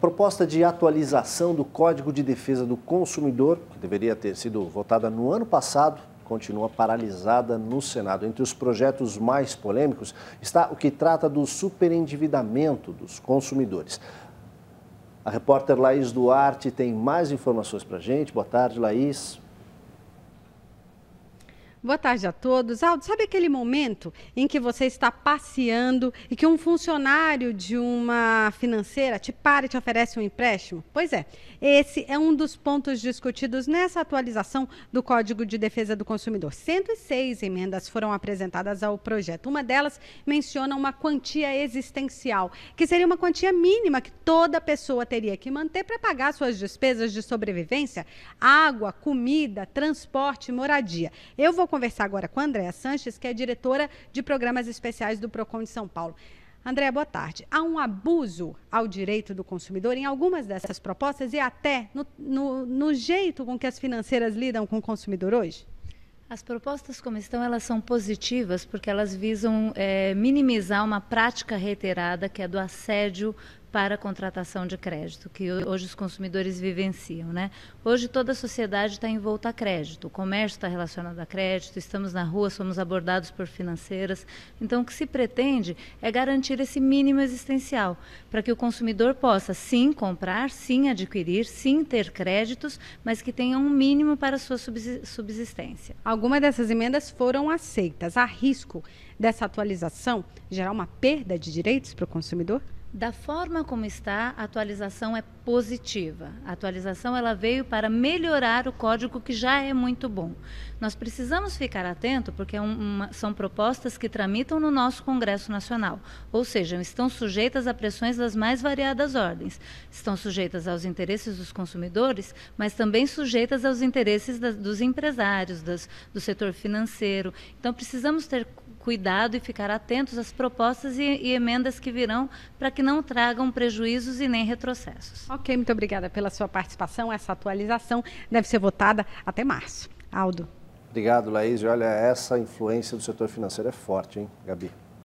proposta de atualização do Código de Defesa do Consumidor, que deveria ter sido votada no ano passado, continua paralisada no Senado. Entre os projetos mais polêmicos está o que trata do superendividamento dos consumidores. A repórter Laís Duarte tem mais informações para a gente. Boa tarde, Laís. Boa tarde a todos. Aldo, sabe aquele momento em que você está passeando e que um funcionário de uma financeira te para e te oferece um empréstimo? Pois é, esse é um dos pontos discutidos nessa atualização do Código de Defesa do Consumidor. 106 emendas foram apresentadas ao projeto. Uma delas menciona uma quantia existencial, que seria uma quantia mínima que toda pessoa teria que manter para pagar suas despesas de sobrevivência, água, comida, transporte, moradia. Eu vou conversar agora com a Andréa Sanches, que é diretora de programas especiais do PROCON de São Paulo. Andréa, boa tarde. Há um abuso ao direito do consumidor em algumas dessas propostas e até no, no, no jeito com que as financeiras lidam com o consumidor hoje? As propostas como estão, elas são positivas porque elas visam é, minimizar uma prática reiterada que é do assédio para a contratação de crédito, que hoje os consumidores vivenciam. Né? Hoje toda a sociedade está envolta a crédito, o comércio está relacionado a crédito, estamos na rua, somos abordados por financeiras. Então, o que se pretende é garantir esse mínimo existencial, para que o consumidor possa sim comprar, sim adquirir, sim ter créditos, mas que tenha um mínimo para a sua subsistência. Algumas dessas emendas foram aceitas. Há risco dessa atualização gerar uma perda de direitos para o consumidor? Da forma como está, a atualização é positiva. A atualização ela veio para melhorar o código que já é muito bom. Nós precisamos ficar atento porque é uma, são propostas que tramitam no nosso Congresso Nacional, ou seja, estão sujeitas a pressões das mais variadas ordens. Estão sujeitas aos interesses dos consumidores, mas também sujeitas aos interesses dos empresários, das, do setor financeiro. Então precisamos ter cuidado e ficar atentos às propostas e, e emendas que virão para que não tragam prejuízos e nem retrocessos. Ok, muito obrigada pela sua participação. Essa atualização deve ser votada até março. Aldo. Obrigado, Laís. Olha, essa influência do setor financeiro é forte, hein, Gabi?